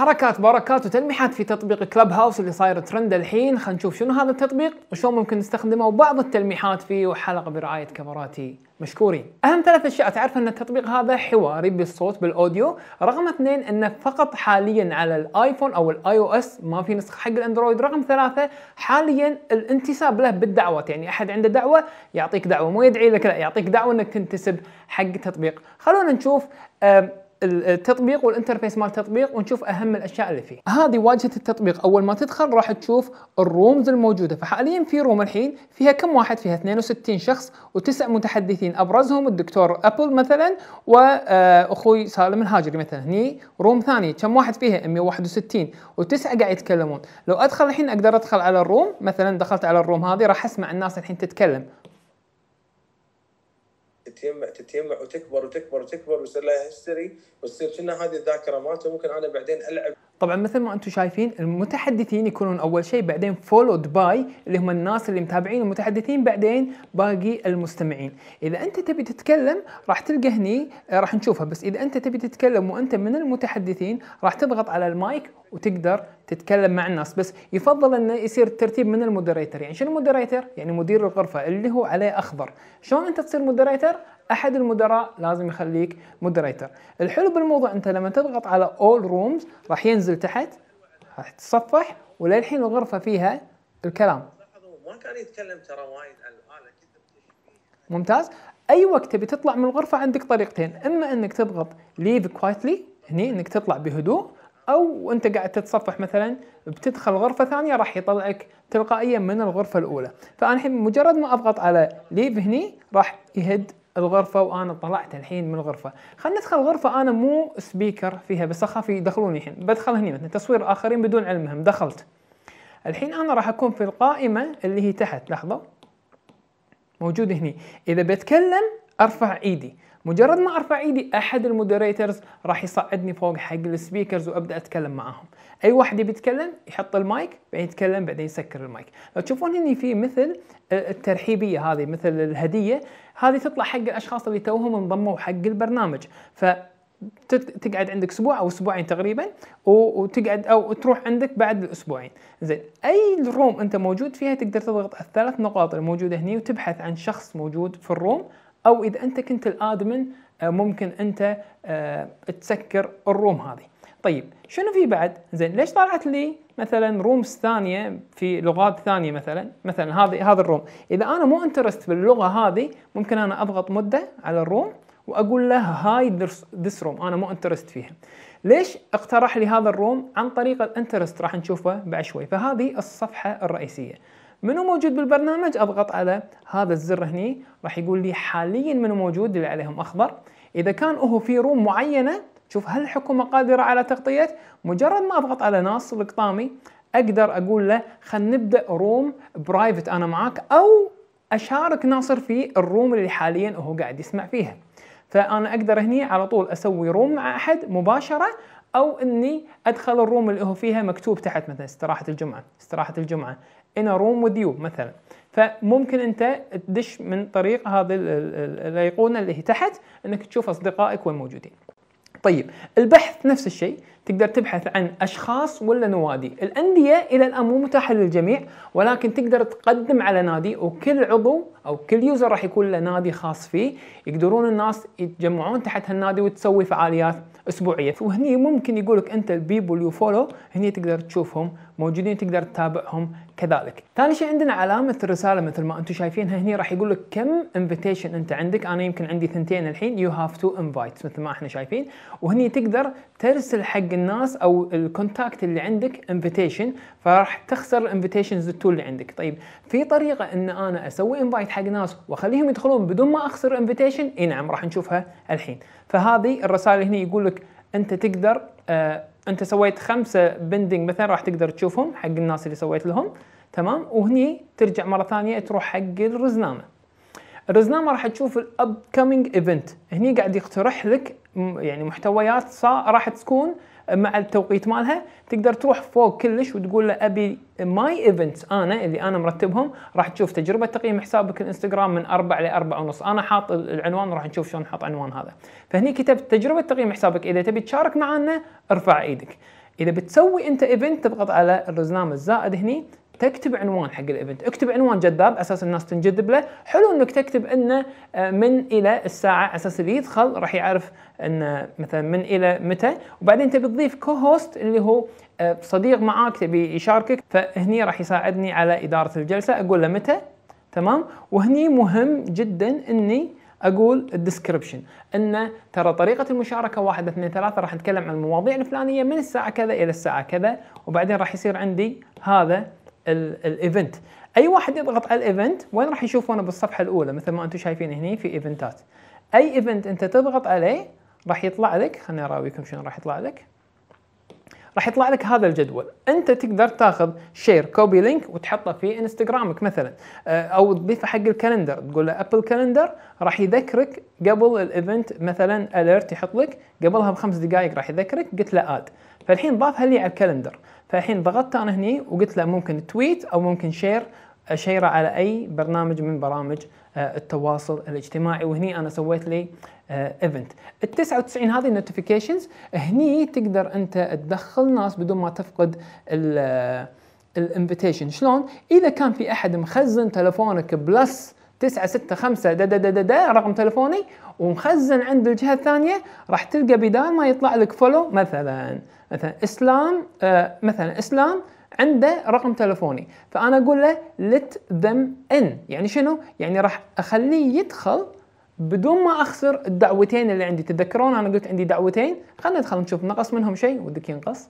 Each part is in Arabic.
حركات بركات وتلميحات في تطبيق كلب هاوس اللي صاير ترند الحين خلينا نشوف شنو هذا التطبيق وشلون ممكن نستخدمه وبعض التلميحات فيه وحلقه برعايه كفراتي مشكورين اهم ثلاث اشياء تعرف ان التطبيق هذا حواري بالصوت بالاوديو رقم اثنين انه فقط حاليا على الايفون او الاي او اس ما في نسخه حق الاندرويد رقم ثلاثة حاليا الانتساب له بالدعوات يعني احد عنده دعوه يعطيك دعوه مو يدعي لك لا يعطيك دعوه انك تنتسب حق التطبيق خلونا نشوف التطبيق والانترفيس مال التطبيق ونشوف اهم الاشياء اللي فيه هذه واجهه التطبيق اول ما تدخل راح تشوف الرومز الموجوده فحاليا في روم الحين فيها كم واحد فيها 62 شخص وتسع متحدثين ابرزهم الدكتور ابل مثلا واخوي آه، سالم الهاجري مثلا هني روم ثاني كم واحد فيها 161 وتسعه قاعد يتكلمون لو ادخل الحين اقدر ادخل على الروم مثلا دخلت على الروم هذه راح اسمع الناس الحين تتكلم تتيمع تتيمع وتكبر وتكبر وتكبر ويصير لها هيستوري وتصير كنا هذه الذاكره مالته ممكن انا بعدين العب طبعا مثل ما انتم شايفين المتحدثين يكونون اول شيء بعدين فولود باي اللي هم الناس اللي متابعين المتحدثين بعدين باقي المستمعين اذا انت تبي تتكلم راح تلقى هني آه، راح نشوفها بس اذا انت تبي تتكلم وانت من المتحدثين راح تضغط على المايك وتقدر تتكلم مع الناس بس يفضل انه يصير الترتيب من المودريتر يعني شنو المودريتر يعني مدير الغرفه اللي هو عليه اخضر شلون انت تصير مودريتر احد المدراء لازم يخليك مودريتر الحلو بالموضوع انت لما تضغط على اول رومز راح ينزل تحت راح تتصفح وللحين الغرفه فيها الكلام ما كان يتكلم ترى وايد عن ممتاز اي وقت تبي تطلع من الغرفه عندك طريقتين اما انك تضغط ليف كوايتلي هني انك تطلع بهدوء او وانت قاعد تتصفح مثلا بتدخل غرفه ثانيه راح يطلعك تلقائيا من الغرفه الاولى فانا الحين مجرد ما اضغط على ليف هني راح يهد الغرفة وانا طلعت الحين من الغرفة خلنا ندخل غرفة انا مو سبيكر فيها بس اخاف يدخلوني الحين بدخل هني مثلا تصوير آخرين بدون علمهم دخلت الحين انا راح اكون في القائمة اللي هي تحت لحظة موجود هني اذا بتكلم ارفع ايدي مجرد ما ارفع ايدي احد المودريترز راح يصعدني فوق حق السبيكرز وابدا اتكلم معاهم اي واحد بيتكلم يحط المايك بعدين يتكلم بعدين يسكر المايك لو تشوفون هني في مثل آه، الترحيبيه هذه مثل الهديه هذه تطلع حق الاشخاص اللي توهم انضموا حق البرنامج ف تقعد عندك اسبوع او اسبوعين تقريبا وتقعد او تروح عندك بعد الاسبوعين زين اي روم انت موجود فيها تقدر تضغط الثلاث نقاط الموجوده هنا وتبحث عن شخص موجود في الروم او اذا انت كنت الادمن آه، ممكن انت آه، تسكر الروم هذه طيب شنو في بعد زين ليش طلعت لي مثلا رومز ثانيه في لغات ثانيه مثلا مثلا هذه هذا الروم اذا انا مو انترست باللغه هذه ممكن انا اضغط مده على الروم واقول له هاي ذس روم انا مو انترست فيها ليش اقترح لي هذا الروم عن طريق الانترست راح نشوفه بعد شوي فهذه الصفحه الرئيسيه منو موجود بالبرنامج اضغط على هذا الزر هني راح يقول لي حاليا منو موجود اللي عليهم اخضر اذا كان هو في روم معينه شوف هل الحكومه قادره على تغطيه مجرد ما اضغط على ناصر القطامي اقدر اقول له خلينا نبدا روم برايفت انا معاك او اشارك ناصر في الروم اللي حاليا هو قاعد يسمع فيها فانا اقدر هني على طول اسوي روم مع احد مباشره او اني ادخل الروم اللي هو فيها مكتوب تحت مثلا استراحه الجمعه استراحه الجمعه in a room with you مثلا فممكن انت تدش من طريق هذه الايقونه اللي هي تحت انك تشوف اصدقائك وين موجودين. طيب البحث نفس الشيء تقدر تبحث عن اشخاص ولا نوادي الانديه الى الان مو متاحه للجميع ولكن تقدر تقدم على نادي وكل عضو او كل يوزر راح يكون له نادي خاص فيه يقدرون الناس يتجمعون تحت هالنادي وتسوي فعاليات اسبوعيه وهني ممكن يقولك انت البيبول يو فولو هني تقدر تشوفهم موجودين تقدر تتابعهم كذلك ثاني شيء عندنا علامه الرساله مثل ما انتم شايفينها هنا راح يقول لك كم انفيتيشن انت عندك انا يمكن عندي ثنتين الحين يو هاف تو انفايت مثل ما احنا شايفين وهني تقدر ترسل حق الناس او الكونتاكت اللي عندك انفيتيشن فراح تخسر الانفيتيشنز التول اللي عندك طيب في طريقه ان انا اسوي انفايت حق ناس واخليهم يدخلون بدون ما اخسر انفيتيشن اي نعم راح نشوفها الحين فهذه الرساله هنا يقول لك انت تقدر آه انت سويت خمسه بندنج مثلا راح تقدر تشوفهم حق الناس اللي سويت لهم تمام وهني ترجع مره ثانيه تروح حق الرزنامه الرزنامه راح تشوف الاب ايفنت هني قاعد يقترح لك يعني محتويات راح تكون مع التوقيت مالها تقدر تروح فوق كلش وتقول له ابي ماي ايفنتس انا اللي انا مرتبهم راح تشوف تجربه تقييم حسابك الانستغرام من 4 ل 4 ونص انا حاط العنوان راح نشوف شلون نحط عنوان هذا فهني كتبت تجربه تقييم حسابك اذا تبي تشارك معنا ارفع ايدك اذا بتسوي انت ايفنت تضغط على الرزنامه الزائد هني تكتب عنوان حق الايفنت اكتب عنوان جذاب اساس الناس تنجذب له حلو انك تكتب انه آه، من الى الساعه اساس اللي يدخل راح يعرف انه مثلا من الى متى وبعدين تبي تضيف كو هوست اللي هو آه، صديق معاك تبي يشاركك فهني راح يساعدني على اداره الجلسه اقول له متى تمام وهني مهم جدا اني اقول الديسكربشن ان ترى طريقه المشاركه 1 2 3 راح نتكلم عن المواضيع الفلانيه من الساعه كذا الى الساعه كذا وبعدين راح يصير عندي هذا الايفنت اي واحد يضغط على الايفنت وين راح يشوفونه بالصفحه الاولى مثل ما انتم شايفين هنا في ايفنتات اي ايفنت انت تضغط عليه راح يطلع لك خليني اراويكم شنو راح يطلع لك راح يطلع لك هذا الجدول انت تقدر تاخذ شير كوبي لينك وتحطه في انستغرامك مثلا آه، او تضيفه حق الكالندر تقول له ابل كالندر راح يذكرك قبل الايفنت مثلا اليرت يحط لك قبلها بخمس دقائق راح يذكرك قلت له اد فالحين ضافها لي على الكالندر فالحين ضغطت انا هني وقلت له ممكن تويت او ممكن شير اشيره على اي برنامج من برامج آه، التواصل الاجتماعي وهني انا سويت لي ايفنت ال 99 هذه النوتيفيكيشنز هني تقدر انت تدخل ناس بدون ما تفقد الانفيتيشن آه، شلون اذا كان في احد مخزن تلفونك بلس خمسة دا دا دا دا, دا رقم تلفوني ومخزن عند الجهه الثانيه راح تلقى بدال ما يطلع لك فولو مثلا مثلا اسلام آه مثلا اسلام عنده رقم تلفوني فانا اقول له let them in يعني شنو يعني راح اخليه يدخل بدون ما اخسر الدعوتين اللي عندي تذكرون انا قلت عندي دعوتين خلينا ندخل نشوف نقص منهم شيء ودك ينقص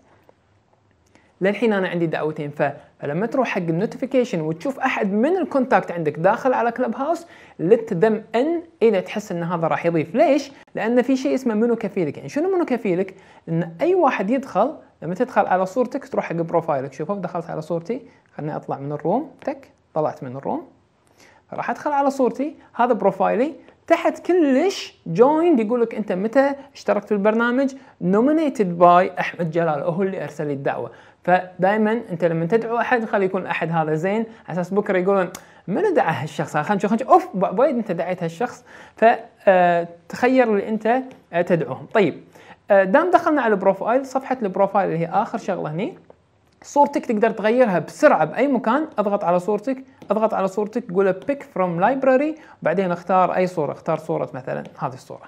للحين انا عندي دعوتين فلما تروح حق النوتيفيكيشن وتشوف احد من الكونتاكت عندك داخل على كلب هاوس لت دم ان اذا تحس ان هذا راح يضيف ليش؟ لان في شيء اسمه منو كفيلك يعني شنو منو كفيلك؟ ان اي واحد يدخل لما تدخل على صورتك تروح حق بروفايلك شوفوا دخلت على صورتي خليني اطلع من الروم تك طلعت من الروم راح ادخل على صورتي هذا بروفايلي تحت كلش جويند يقول لك انت متى اشتركت في البرنامج نومينيتد باي احمد جلال هو اللي ارسل لي الدعوه فدائما انت لما تدعو احد خلي يكون احد هذا زين على اساس بكره يقولون من دعا هالشخص خلينا نشوف اوف وايد انت دعيت هالشخص فتخير آه، اللي انت آه، تدعوهم طيب آه، دام دخلنا على البروفايل صفحه البروفايل اللي هي اخر شغله هني صورتك تقدر تغيرها بسرعه باي مكان اضغط على صورتك اضغط على صورتك قول بيك فروم لايبراري بعدين اختار اي صوره اختار صوره مثلا هذه الصوره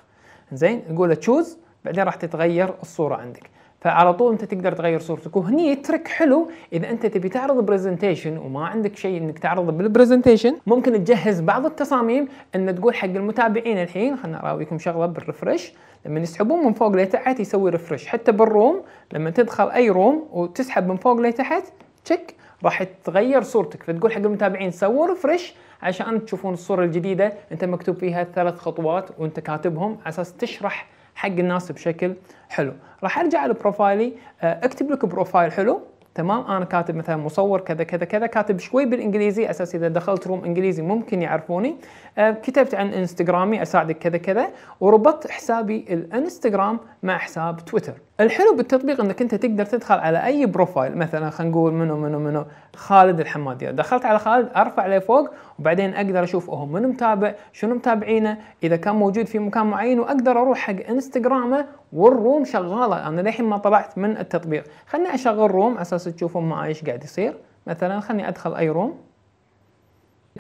زين قول تشوز بعدين راح تتغير الصوره عندك فعلى طول انت تقدر تغير صورتك وهني ترك حلو اذا انت تبي تعرض برزنتيشن وما عندك شيء انك تعرضه بالبرزنتيشن ممكن تجهز بعض التصاميم ان تقول حق المتابعين الحين خلنا اراويكم شغله بالرفرش لما يسحبون من فوق لتحت يسوي رفرش حتى بالروم لما تدخل اي روم وتسحب من فوق لتحت تشك راح تغير صورتك فتقول حق المتابعين سووا ريفرش عشان تشوفون الصوره الجديده انت مكتوب فيها ثلاث خطوات وانت كاتبهم على اساس تشرح حق الناس بشكل حلو راح ارجع لبروفايلي آه، اكتب لك بروفايل حلو تمام انا كاتب مثلا مصور كذا كذا كذا كاتب شوي بالانجليزي اساس اذا دخلت روم انجليزي ممكن يعرفوني آه، كتبت عن انستغرامي اساعدك كذا كذا وربطت حسابي الانستغرام مع حساب تويتر الحلو بالتطبيق انك انت تقدر تدخل على اي بروفايل مثلا خلينا نقول منو منو منو خالد الحمادي دخلت على خالد ارفع لفوق وبعدين اقدر اشوف هو منو متابع شنو متابعينه اذا كان موجود في مكان معين واقدر اروح حق انستغرامه والروم شغاله انا للحين ما طلعت من التطبيق خلني اشغل روم على اساس تشوفون معي ايش قاعد يصير مثلا خلني ادخل اي روم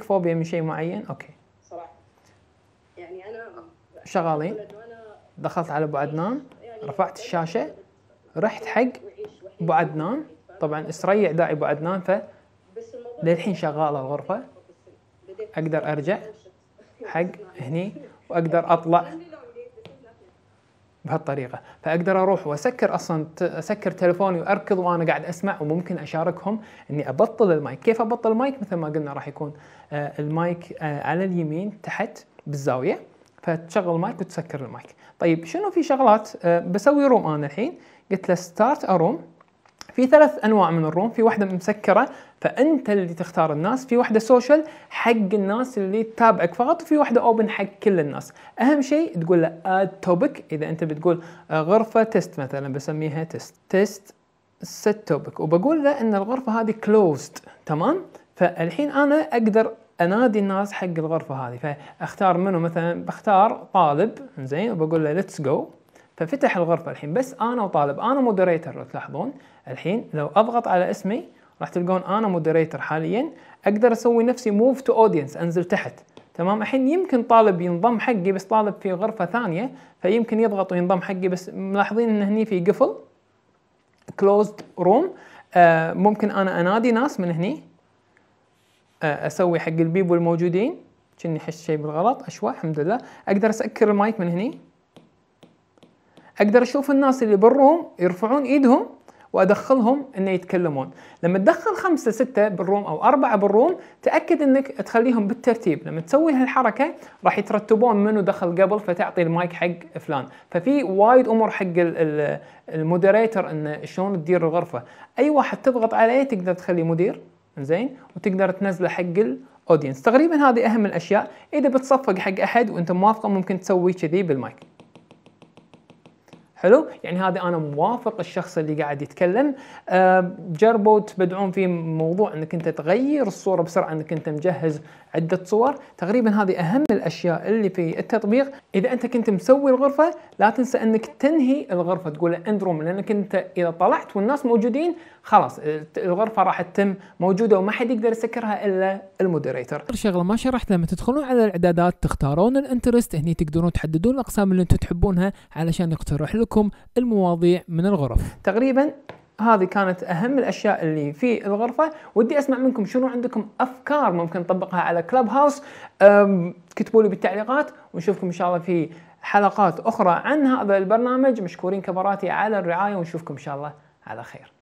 فوبيا من شيء معين اوكي صراحه يعني انا شغالين دخلت على ابو عدنان رفعت الشاشه رحت حق ابو عدنان طبعا اسريع داعي ابو عدنان ف للحين شغاله الغرفه اقدر ارجع حق هني واقدر اطلع بهالطريقه فاقدر اروح واسكر اصلا اسكر تلفوني واركض وانا قاعد اسمع وممكن اشاركهم اني ابطل المايك كيف ابطل المايك مثل ما قلنا راح يكون آه، المايك آه، على اليمين تحت بالزاويه فتشغل المايك وتسكر المايك طيب شنو في شغلات آه، بسوي روم انا الحين قلت له ستارت اروم في ثلاث انواع من الروم في واحده مسكره فانت اللي تختار الناس في واحده سوشيال حق الناس اللي تتابعك فقط وفي واحده اوبن حق كل الناس اهم شيء تقول له اد توبك اذا انت بتقول غرفه تيست مثلا بسميها تيست تيست ست توبك وبقول له ان الغرفه هذه كلوزد تمام فالحين انا اقدر انادي الناس حق الغرفه هذه فاختار منه مثلا بختار طالب زين وبقول له ليتس جو ففتح الغرفه الحين بس انا وطالب انا مودريتر لو تلاحظون الحين لو اضغط على اسمي راح تلقون انا مودريتر حاليا اقدر اسوي نفسي موف تو اودينس انزل تحت تمام الحين يمكن طالب ينضم حقي بس طالب في غرفه ثانيه فيمكن يضغط وينضم حقي بس ملاحظين ان هني في قفل كلوزد روم آه، ممكن انا انادي ناس من هني اسوي حق البيبو الموجودين كني احس شيء بالغلط اشوى الحمد لله اقدر اسكر المايك من هني اقدر اشوف الناس اللي بالروم يرفعون ايدهم وادخلهم انه يتكلمون لما تدخل خمسة ستة بالروم او اربعة بالروم تأكد انك تخليهم بالترتيب لما تسوي هالحركة راح يترتبون منو دخل قبل فتعطي المايك حق فلان ففي وايد امور حق المودريتر انه شلون تدير الغرفة اي واحد تضغط عليه تقدر تخليه مدير زين وتقدر تنزله حق الاودينس تقريبا هذه اهم الاشياء اذا بتصفق حق احد وانت موافقه ممكن تسوي كذي بالمايك حلو يعني هذا انا موافق الشخص اللي قاعد يتكلم آه، جربوا تبدعون في موضوع انك انت تغير الصوره بسرعه انك انت مجهز عده صور تقريبا هذه اهم الاشياء اللي في التطبيق اذا انت كنت مسوي الغرفه لا تنسى انك تنهي الغرفه تقول اندروم لانك انت اذا طلعت والناس موجودين خلاص الغرفه راح تتم موجوده وما حد يقدر يسكرها الا المودريتر شغله ما شرحت لما تدخلون على الاعدادات تختارون الانترست هني تقدرون تحددون الاقسام اللي انتم تحبونها علشان يقترح لكم لكم المواضيع من الغرف تقريبا هذه كانت اهم الاشياء اللي في الغرفه ودي اسمع منكم شنو عندكم افكار ممكن نطبقها على كلب هاوس اكتبوا لي بالتعليقات ونشوفكم ان شاء الله في حلقات اخرى عن هذا البرنامج مشكورين كبراتي على الرعايه ونشوفكم ان شاء الله على خير